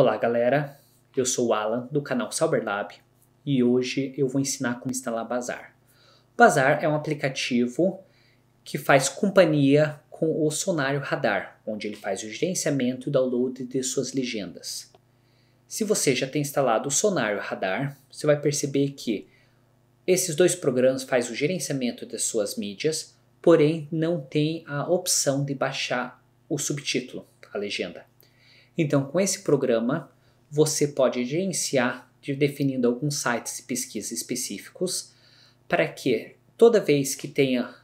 Olá galera, eu sou o Alan do canal Cyberlab e hoje eu vou ensinar como instalar Bazar. Bazar é um aplicativo que faz companhia com o Sonário Radar, onde ele faz o gerenciamento e o download de suas legendas. Se você já tem instalado o Sonário Radar, você vai perceber que esses dois programas fazem o gerenciamento das suas mídias, porém não tem a opção de baixar o subtítulo, a legenda. Então, com esse programa, você pode gerenciar de definindo alguns sites de pesquisa específicos para que toda vez que tenha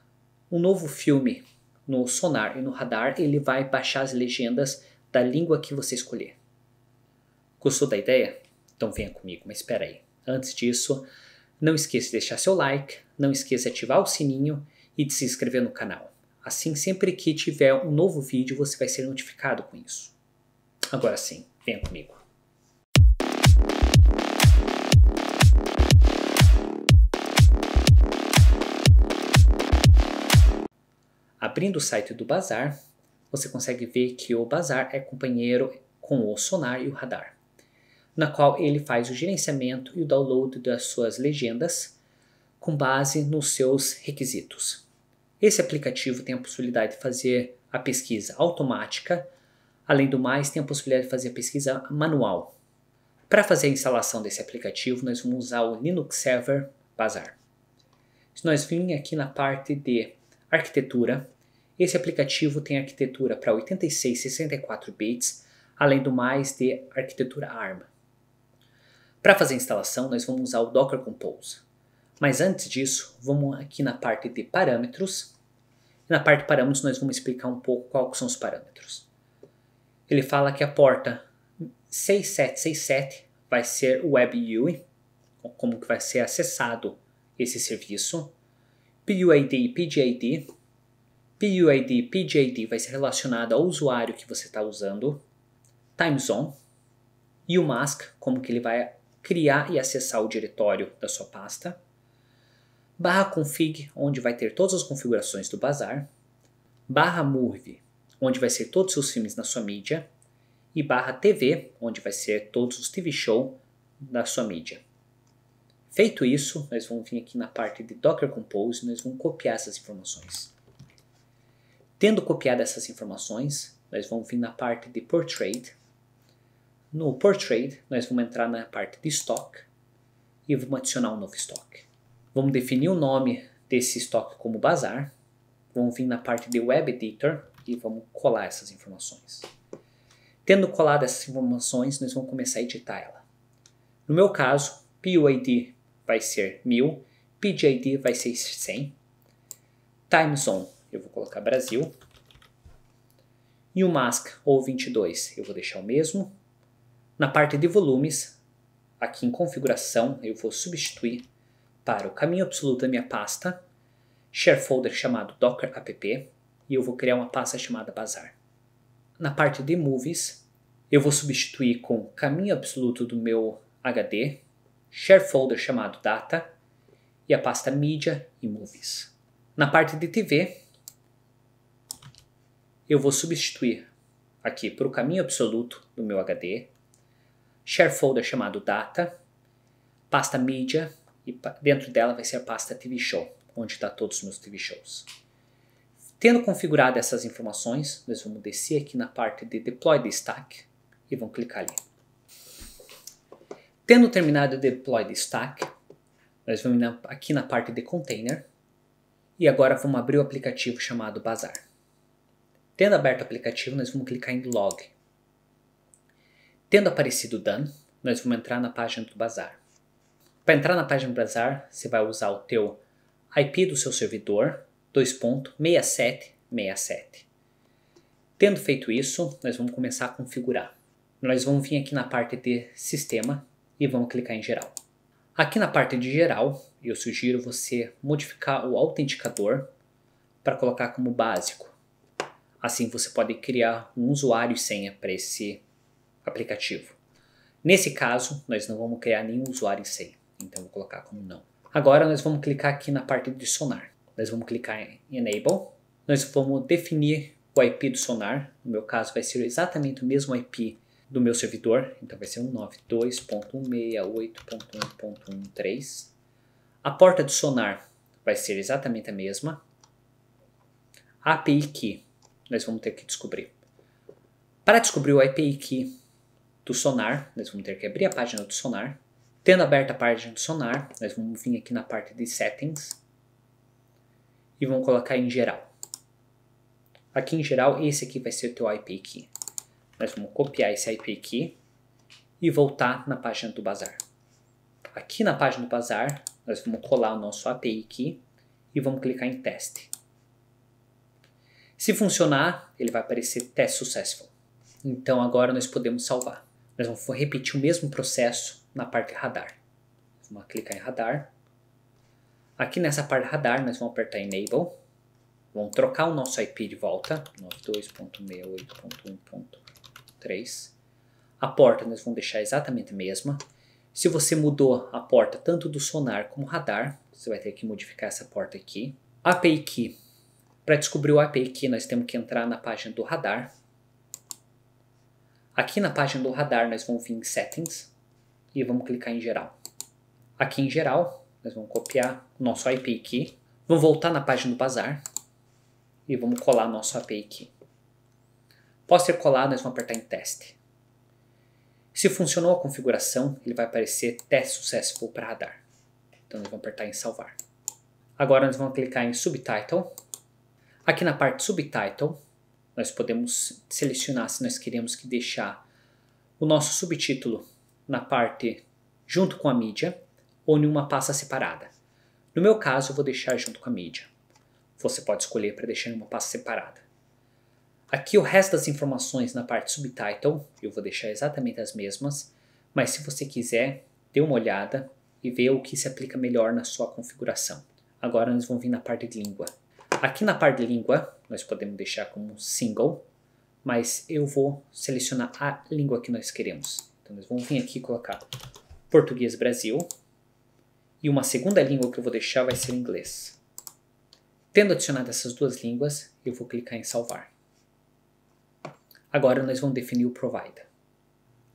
um novo filme no sonar e no radar, ele vai baixar as legendas da língua que você escolher. Gostou da ideia? Então venha comigo, mas espera aí. Antes disso, não esqueça de deixar seu like, não esqueça de ativar o sininho e de se inscrever no canal. Assim, sempre que tiver um novo vídeo, você vai ser notificado com isso. Agora sim, venha comigo. Abrindo o site do Bazar, você consegue ver que o Bazar é companheiro com o Sonar e o Radar, na qual ele faz o gerenciamento e o download das suas legendas com base nos seus requisitos. Esse aplicativo tem a possibilidade de fazer a pesquisa automática Além do mais, tem a possibilidade de fazer a pesquisa manual. Para fazer a instalação desse aplicativo, nós vamos usar o Linux Server Bazaar. Se nós virmos aqui na parte de arquitetura, esse aplicativo tem arquitetura para 86 64 bits, além do mais de arquitetura ARM. Para fazer a instalação, nós vamos usar o Docker Compose. Mas antes disso, vamos aqui na parte de parâmetros. Na parte de parâmetros, nós vamos explicar um pouco quais são os parâmetros. Ele fala que a porta 6767 vai ser Web UI, como que vai ser acessado esse serviço. PUID e PJID. PUID e vai ser relacionado ao usuário que você está usando. Time Zone. E o mask, como que ele vai criar e acessar o diretório da sua pasta. Barra config, onde vai ter todas as configurações do bazar. Barra move, onde vai ser todos os filmes na sua mídia, e barra TV, onde vai ser todos os TV show da sua mídia. Feito isso, nós vamos vir aqui na parte de Docker Compose e nós vamos copiar essas informações. Tendo copiado essas informações, nós vamos vir na parte de Portrait. No Portrait, nós vamos entrar na parte de Stock e vamos adicionar um novo stock. Vamos definir o nome desse stock como Bazar. Vamos vir na parte de Web Editor e vamos colar essas informações. Tendo colado essas informações, nós vamos começar a editar ela. No meu caso, PUID vai ser 1000, PGID vai ser 100, Time Zone eu vou colocar Brasil, e o Mask ou 22 eu vou deixar o mesmo. Na parte de volumes, aqui em configuração, eu vou substituir para o caminho absoluto da minha pasta, share folder chamado docker app, e eu vou criar uma pasta chamada Bazar. Na parte de Movies, eu vou substituir com caminho absoluto do meu HD, share folder chamado Data e a pasta Mídia e Movies. Na parte de TV, eu vou substituir aqui para o caminho absoluto do meu HD, share folder chamado Data, pasta Mídia e dentro dela vai ser a pasta TV Show, onde está todos os meus TV Shows. Tendo configurado essas informações, nós vamos descer aqui na parte de Deploy de Stack e vamos clicar ali. Tendo terminado o Deploy de Stack, nós vamos aqui na parte de Container e agora vamos abrir o aplicativo chamado Bazar. Tendo aberto o aplicativo, nós vamos clicar em Log. Tendo aparecido o Done, nós vamos entrar na página do Bazar. Para entrar na página do Bazar, você vai usar o teu IP do seu servidor 2.6767. Tendo feito isso, nós vamos começar a configurar. Nós vamos vir aqui na parte de sistema e vamos clicar em geral. Aqui na parte de geral, eu sugiro você modificar o autenticador para colocar como básico. Assim você pode criar um usuário e senha para esse aplicativo. Nesse caso, nós não vamos criar nenhum usuário e senha, então vou colocar como não. Agora nós vamos clicar aqui na parte de adicionar nós vamos clicar em Enable. Nós vamos definir o IP do Sonar, no meu caso vai ser exatamente o mesmo IP do meu servidor, então vai ser 192.168.1.13. A porta do Sonar vai ser exatamente a mesma. A API Key, nós vamos ter que descobrir. Para descobrir o API Key do Sonar, nós vamos ter que abrir a página do Sonar. Tendo aberta a página do Sonar, nós vamos vir aqui na parte de Settings, e vamos colocar em geral. Aqui em geral, esse aqui vai ser o teu IP key. Nós vamos copiar esse IP key e voltar na página do Bazar. Aqui na página do Bazar, nós vamos colar o nosso API key e vamos clicar em teste. Se funcionar, ele vai aparecer test successful. Então agora nós podemos salvar. Nós vamos repetir o mesmo processo na parte radar. Vamos clicar em radar Aqui nessa parte radar, nós vamos apertar Enable. Vamos trocar o nosso IP de volta, 92.68.1.3. A porta nós vamos deixar exatamente a mesma. Se você mudou a porta tanto do sonar como radar, você vai ter que modificar essa porta aqui. API Key. Para descobrir o API Key, nós temos que entrar na página do radar. Aqui na página do radar, nós vamos vir em Settings e vamos clicar em Geral. Aqui em Geral, nós vamos copiar o nosso IP aqui. Vamos voltar na página do bazar. E vamos colar nosso API aqui. Após ser colado, nós vamos apertar em teste. Se funcionou a configuração, ele vai aparecer teste successful para radar. Então nós vamos apertar em salvar. Agora nós vamos clicar em subtitle. Aqui na parte subtitle, nós podemos selecionar se nós queremos que deixar o nosso subtítulo na parte junto com a mídia ou em uma pasta separada. No meu caso, eu vou deixar junto com a mídia. Você pode escolher para deixar em uma pasta separada. Aqui o resto das informações na parte subtitle, eu vou deixar exatamente as mesmas, mas se você quiser, dê uma olhada e veja o que se aplica melhor na sua configuração. Agora nós vamos vir na parte de língua. Aqui na parte de língua, nós podemos deixar como single, mas eu vou selecionar a língua que nós queremos. Então nós vamos vir aqui e colocar Português Brasil, e uma segunda língua que eu vou deixar vai ser o inglês. Tendo adicionado essas duas línguas, eu vou clicar em salvar. Agora nós vamos definir o provider.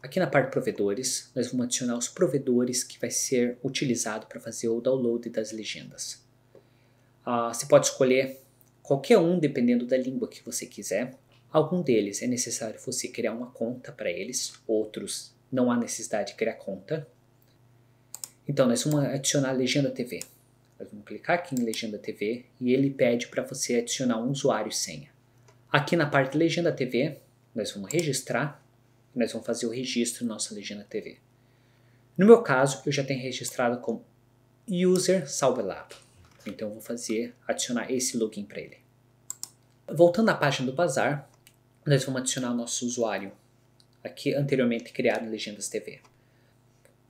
Aqui na parte provedores, nós vamos adicionar os provedores que vai ser utilizado para fazer o download das legendas. Ah, você pode escolher qualquer um dependendo da língua que você quiser. Algum deles é necessário você criar uma conta para eles, outros não há necessidade de criar conta. Então, nós vamos adicionar legenda TV. Nós vamos clicar aqui em legenda TV e ele pede para você adicionar um usuário e senha. Aqui na parte legenda TV, nós vamos registrar, nós vamos fazer o registro da nossa legenda TV. No meu caso, eu já tenho registrado como user lab. Então, eu vou fazer adicionar esse login para ele. Voltando à página do Bazar, nós vamos adicionar o nosso usuário aqui anteriormente criado Legendas TV.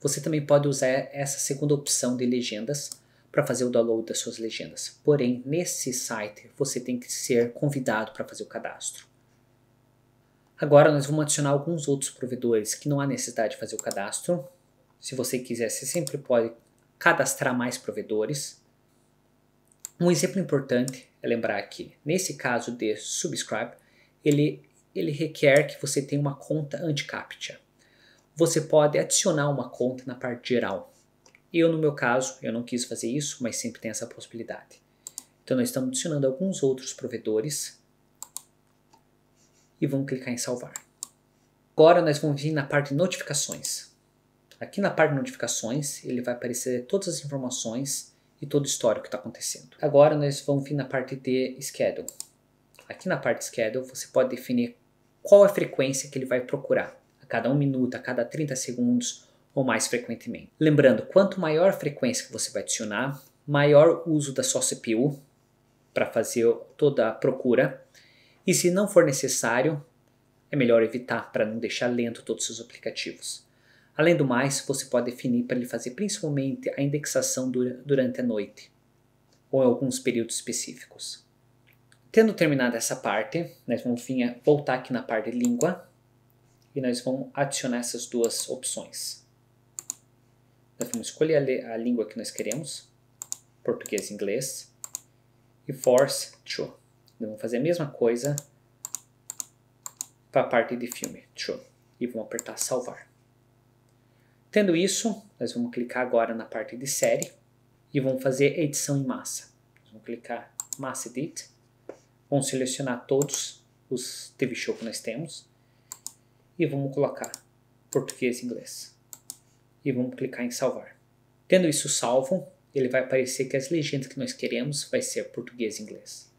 Você também pode usar essa segunda opção de legendas para fazer o download das suas legendas. Porém, nesse site você tem que ser convidado para fazer o cadastro. Agora nós vamos adicionar alguns outros provedores que não há necessidade de fazer o cadastro. Se você quiser, você sempre pode cadastrar mais provedores. Um exemplo importante é lembrar que, nesse caso de Subscribe, ele, ele requer que você tenha uma conta anti-captcha você pode adicionar uma conta na parte geral. Eu, no meu caso, eu não quis fazer isso, mas sempre tem essa possibilidade. Então, nós estamos adicionando alguns outros provedores e vamos clicar em salvar. Agora, nós vamos vir na parte de notificações. Aqui na parte de notificações, ele vai aparecer todas as informações e todo o histórico que está acontecendo. Agora, nós vamos vir na parte de schedule. Aqui na parte de schedule, você pode definir qual a frequência que ele vai procurar cada 1 minuto, a cada 30 segundos ou mais frequentemente. Lembrando, quanto maior a frequência que você vai adicionar, maior uso da sua CPU para fazer toda a procura. E se não for necessário, é melhor evitar para não deixar lento todos os seus aplicativos. Além do mais, você pode definir para ele fazer principalmente a indexação durante a noite ou em alguns períodos específicos. Tendo terminado essa parte, nós vamos voltar aqui na parte de língua e nós vamos adicionar essas duas opções. Nós vamos escolher a, a língua que nós queremos, português e inglês, e force true. Nós vamos fazer a mesma coisa para a parte de filme, true, e vamos apertar salvar. Tendo isso, nós vamos clicar agora na parte de série e vamos fazer edição em massa. Vamos clicar Mass Edit, vamos selecionar todos os TV show que nós temos, e vamos colocar português e inglês. E vamos clicar em salvar. Tendo isso salvo, ele vai aparecer que as legendas que nós queremos vai ser português e inglês.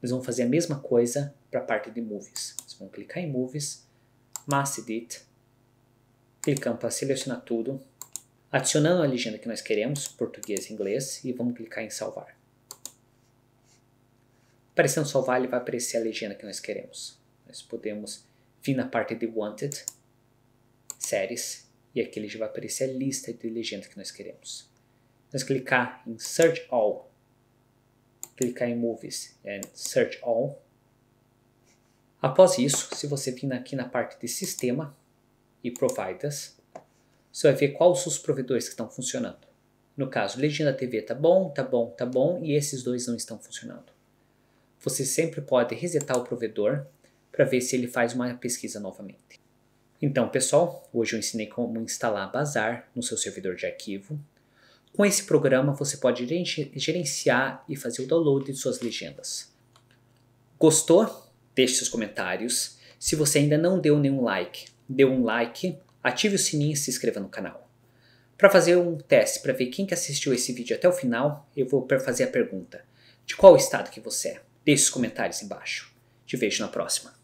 Nós vamos fazer a mesma coisa para a parte de movies. Vocês vão clicar em movies, mass edit, clicamos para selecionar tudo, adicionando a legenda que nós queremos, português e inglês, e vamos clicar em salvar. Aparecendo salvar, ele vai aparecer a legenda que nós queremos. Nós podemos Vim na parte de Wanted, séries, e aqui ele já vai aparecer a lista de legenda que nós queremos. Nós clicar em Search All, clicar em Movies and Search All. Após isso, se você vir aqui na parte de Sistema e Providers, você vai ver quais os provedores que estão funcionando. No caso, Legenda TV tá bom, tá bom, tá bom, e esses dois não estão funcionando. Você sempre pode resetar o provedor para ver se ele faz uma pesquisa novamente. Então, pessoal, hoje eu ensinei como instalar Bazar no seu servidor de arquivo. Com esse programa, você pode gerenciar e fazer o download de suas legendas. Gostou? Deixe seus comentários. Se você ainda não deu nenhum like, dê um like, ative o sininho e se inscreva no canal. Para fazer um teste para ver quem que assistiu esse vídeo até o final, eu vou fazer a pergunta. De qual estado que você é? Deixe os comentários embaixo. Te vejo na próxima.